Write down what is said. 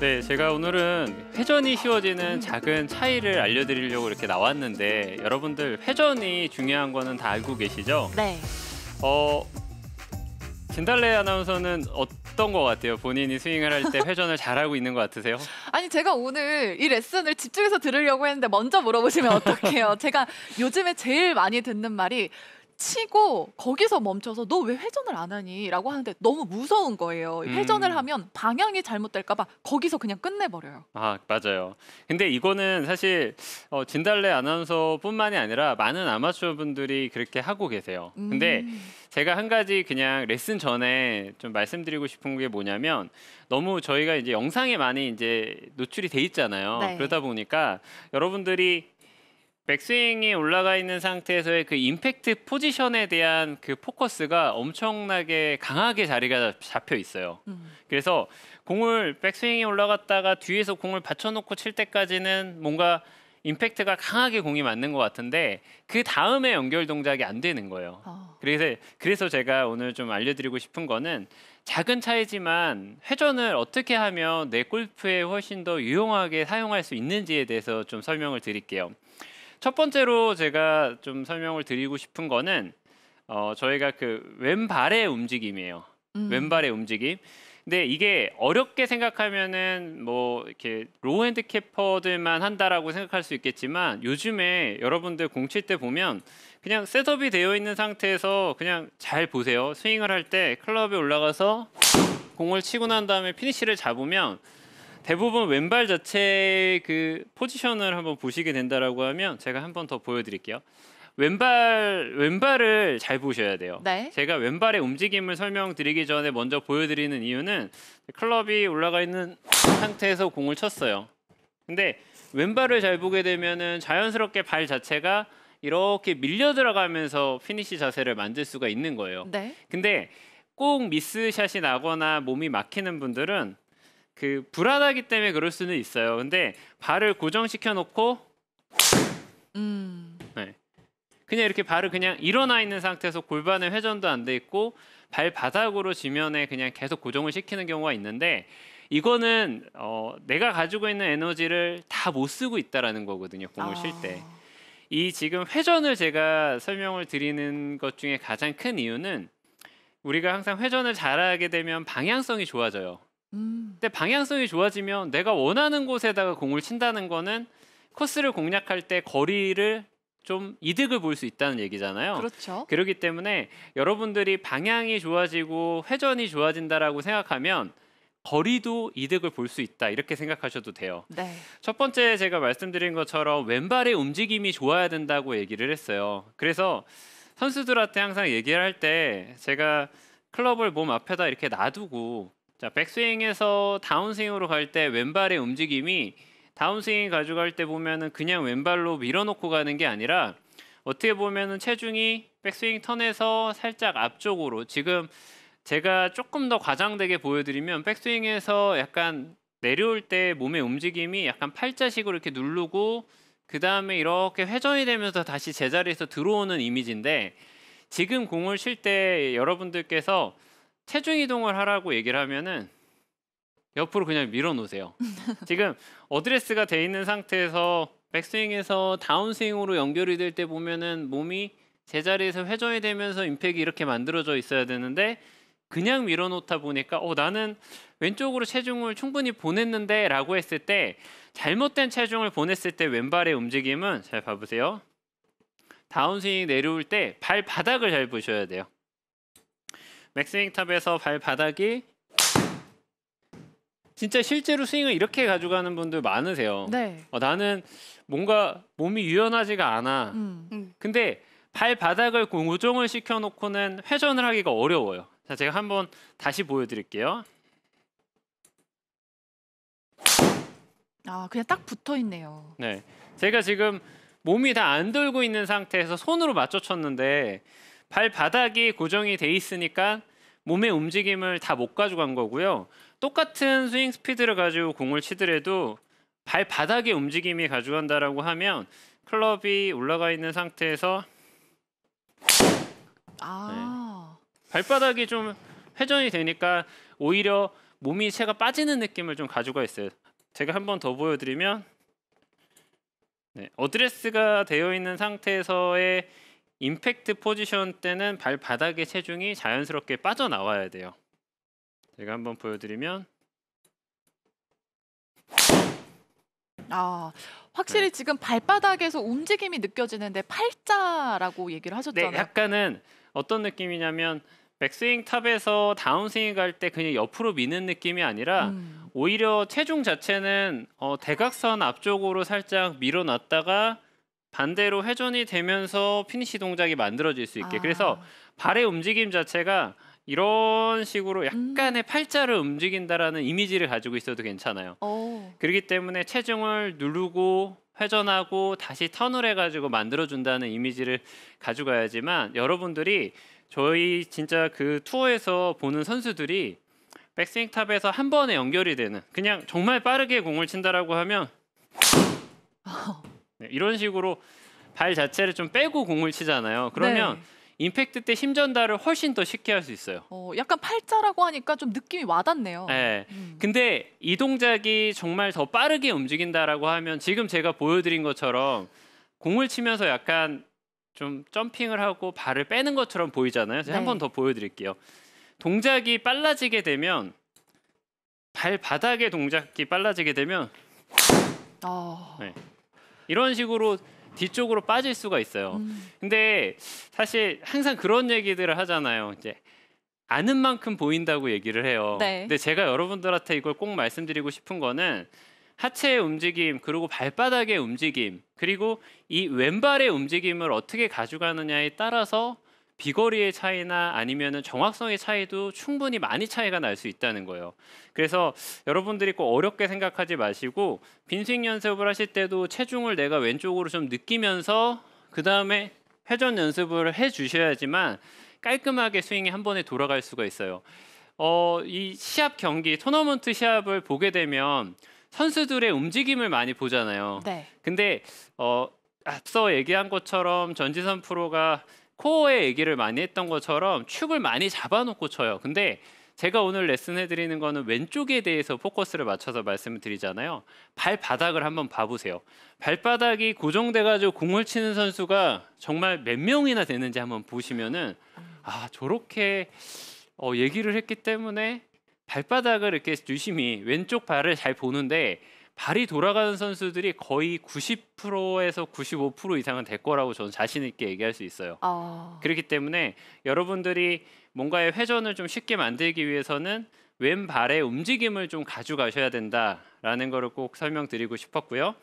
네, 제가 오늘은 회전이 쉬워지는 작은 차이를 알려드리려고 이렇게 나왔는데 여러분들 회전이 중요한 거는 다 알고 계시죠? 네. 어, 진달래 아나운서는 어떤 것 같아요? 본인이 스윙을 할 때 회전을 잘하고 있는 것 같으세요? 아니 제가 오늘 이 레슨을 집중해서 들으려고 했는데 먼저 물어보시면 어떡해요? 제가 요즘에 제일 많이 듣는 말이 치고 거기서 멈춰서 너 왜 회전을 안 하니? 라고 하는데 너무 무서운 거예요. 음. 회전을 하면 방향이 잘못될까 봐 거기서 그냥 끝내버려요. 아 맞아요. 근데 이거는 사실 어, 진달래 아나운서뿐만이 아니라 많은 아마추어 분들이 그렇게 하고 계세요. 근데 음. 제가 한 가지 그냥 레슨 전에 좀 말씀드리고 싶은 게 뭐냐면 너무 저희가 이제 영상에 많이 이제 노출이 돼 있잖아요. 네. 그러다 보니까 여러분들이 백스윙이 올라가 있는 상태에서의 그 임팩트 포지션에 대한 그 포커스가 엄청나게 강하게 자리가 잡혀 있어요. 음. 그래서 공을 백스윙이 올라갔다가 뒤에서 공을 받쳐놓고 칠 때까지는 뭔가 임팩트가 강하게 공이 맞는 것 같은데 그 다음에 연결 동작이 안 되는 거예요. 어. 그래서 그래서 제가 오늘 좀 알려드리고 싶은 거는 작은 차이지만 회전을 어떻게 하면 내 골프에 훨씬 더 유용하게 사용할 수 있는지에 대해서 좀 설명을 드릴게요. 첫 번째로 제가 좀 설명을 드리고 싶은 거는 어, 저희가 그 왼발의 움직임이에요. 음. 왼발의 움직임. 근데 이게 어렵게 생각하면은 뭐 이렇게 로우핸드 캐퍼들만 한다라고 생각할 수 있겠지만 요즘에 여러분들 공 칠 때 보면 그냥 셋업이 되어 있는 상태에서 그냥 잘 보세요. 스윙을 할 때 클럽에 올라가서 공을 치고 난 다음에 피니쉬를 잡으면 대부분 왼발 자체 그 포지션을 한번 보시게 된다라고 하면 제가 한번 더 보여드릴게요. 왼발 왼발을 잘 보셔야 돼요. 네. 제가 왼발의 움직임을 설명드리기 전에 먼저 보여드리는 이유는 클럽이 올라가 있는 상태에서 공을 쳤어요. 근데 왼발을 잘 보게 되면은 자연스럽게 발 자체가 이렇게 밀려 들어가면서 피니시 자세를 만들 수가 있는 거예요. 네. 근데 꼭 미스샷이 나거나 몸이 막히는 분들은 그 불안하기 때문에 그럴 수는 있어요. 근데 발을 고정시켜 놓고 음. 네. 그냥 이렇게 발을 그냥 일어나 있는 상태에서 골반의 회전도 안 돼 있고 발바닥으로 지면에 그냥 계속 고정을 시키는 경우가 있는데 이거는 어, 내가 가지고 있는 에너지를 다 못 쓰고 있다라는 거거든요. 공을 아. 칠 때. 이 지금 회전을 제가 설명을 드리는 것 중에 가장 큰 이유는 우리가 항상 회전을 잘하게 되면 방향성이 좋아져요. 근데 방향성이 좋아지면 내가 원하는 곳에다가 공을 친다는 거는 코스를 공략할 때 거리를 좀 이득을 볼 수 있다는 얘기잖아요. 그렇죠. 그렇기 때문에 여러분들이 방향이 좋아지고 회전이 좋아진다라고 생각하면 거리도 이득을 볼 수 있다 이렇게 생각하셔도 돼요. 네. 첫 번째 제가 말씀드린 것처럼 왼발의 움직임이 좋아야 된다고 얘기를 했어요. 그래서 선수들한테 항상 얘기를 할 때 제가 클럽을 몸 앞에다 이렇게 놔두고 자 백스윙에서 다운스윙으로 갈 때 왼발의 움직임이 다운스윙 가져갈 때 보면은 그냥 왼발로 밀어놓고 가는 게 아니라 어떻게 보면은 체중이 백스윙 턴에서 살짝 앞쪽으로 지금 제가 조금 더 과장되게 보여드리면 백스윙에서 약간 내려올 때 몸의 움직임이 약간 팔자식으로 이렇게 누르고 그 다음에 이렇게 회전이 되면서 다시 제자리에서 들어오는 이미지인데 지금 공을 칠 때 여러분들께서 체중 이동을 하라고 얘기를 하면은 옆으로 그냥 밀어 놓으세요. 지금 어드레스가 돼 있는 상태에서 백스윙에서 다운스윙으로 연결이 될 때 보면은 몸이 제자리에서 회전이 되면서 임팩이 이렇게 만들어져 있어야 되는데 그냥 밀어 놓다 보니까 어 나는 왼쪽으로 체중을 충분히 보냈는데라고 했을 때 잘못된 체중을 보냈을 때 왼발의 움직임은 잘 봐보세요. 다운스윙 내려올 때 발바닥을 잘 보셔야 돼요. 맥스윙탑에서 발바닥이 진짜 실제로 스윙을 이렇게 가져가는 분들 많으세요. 네. 어, 나는 뭔가 몸이 유연하지가 않아. 음, 음. 근데 발바닥을 고정을 시켜놓고는 회전을 하기가 어려워요. 자, 제가 한번 다시 보여드릴게요. 아, 그냥 딱 붙어 있네요. 네, 제가 지금 몸이 다 안 돌고 있는 상태에서 손으로 맞춰 쳤는데 발바닥이 고정이 돼 있으니까 몸의 움직임을 다 못 가져간 거고요. 똑같은 스윙 스피드를 가지고 공을 치더라도 발바닥의 움직임이 가져간다라고 하면 클럽이 올라가 있는 상태에서 아 네. 발바닥이 좀 회전이 되니까 오히려 몸이 채가 빠지는 느낌을 좀 가져가 있어요. 제가 한 번 더 보여드리면 네, 어드레스가 되어 있는 상태에서의 임팩트 포지션 때는 발바닥의 체중이 자연스럽게 빠져나와야 돼요. 제가 한번 보여드리면 아 확실히 네. 지금 발바닥에서 움직임이 느껴지는데 팔자라고 얘기를 네, 하셨잖아요. 네, 약간은 어떤 느낌이냐면 백스윙 탑에서 다운스윙 갈 때 그냥 옆으로 미는 느낌이 아니라 음. 오히려 체중 자체는 어, 대각선 앞쪽으로 살짝 밀어놨다가 반대로 회전이 되면서 피니시 동작이 만들어질 수 있게 아. 그래서 발의 움직임 자체가 이런 식으로 약간의 음. 팔자를 움직인다라는 이미지를 가지고 있어도 괜찮아요. 오. 그렇기 때문에 체중을 누르고 회전하고 다시 턴을 해가지고 만들어준다는 이미지를 가져가야지만 여러분들이 저희 진짜 그 투어에서 보는 선수들이 백스윙 탑에서 한 번에 연결이 되는 그냥 정말 빠르게 공을 친다라고 하면 네, 이런 식으로 발 자체를 좀 빼고 공을 치잖아요. 네. 그러면 네. 임팩트 때 힘 전달을 훨씬 더 쉽게 할 수 있어요. 어, 약간 팔자라고 하니까 좀 느낌이 와닿네요. 네. 음. 근데 이 동작이 정말 더 빠르게 움직인다라고 하면 지금 제가 보여드린 것처럼 공을 치면서 약간 좀 점핑을 하고 발을 빼는 것처럼 보이잖아요. 네. 한번 더 보여드릴게요. 동작이 빨라지게 되면 발 바닥의 동작이 빨라지게 되면 어... 네. 이런 식으로 뒤쪽으로 빠질 수가 있어요. 음. 근데 사실 항상 그런 얘기들을 하잖아요. 이제 아는 만큼 보인다고 얘기를 해요. 네. 근데 제가 여러분들한테 이걸 꼭 말씀드리고 싶은 거는 하체의 움직임, 그리고 발바닥의 움직임, 그리고 이 왼발의 움직임을 어떻게 가져가느냐에 따라서 비거리의 차이나 아니면 정확성의 차이도 충분히 많이 차이가 날 수 있다는 거예요. 그래서 여러분들이 꼭 어렵게 생각하지 마시고 빈스윙 연습을 하실 때도 체중을 내가 왼쪽으로 좀 느끼면서 그 다음에 회전 연습을 해 주셔야지만 깔끔하게 스윙이 한 번에 돌아갈 수가 있어요. 어, 이 시합 경기 토너먼트 시합을 보게 되면 선수들의 움직임을 많이 보잖아요. 네. 근데 어, 앞서 얘기한 것처럼 전지선 프로가 코어의 얘기를 많이 했던 것처럼 축을 많이 잡아놓고 쳐요. 근데 제가 오늘 레슨 해드리는 거는 왼쪽에 대해서 포커스를 맞춰서 말씀을 드리잖아요. 발바닥을 한번 봐보세요. 발바닥이 고정돼가지고 공을 치는 선수가 정말 몇 명이나 되는지 한번 보시면은 아 저렇게 어, 얘기를 했기 때문에 발바닥을 이렇게 유심히 왼쪽 발을 잘 보는데 발이 돌아가는 선수들이 거의 90%에서 95% 이상은 될 거라고 저는 자신 있게 얘기할 수 있어요. 어... 그렇기 때문에 여러분들이 뭔가의 회전을 좀 쉽게 만들기 위해서는 왼발의 움직임을 좀 가져가셔야 된다라는 거를 꼭 설명드리고 싶었고요.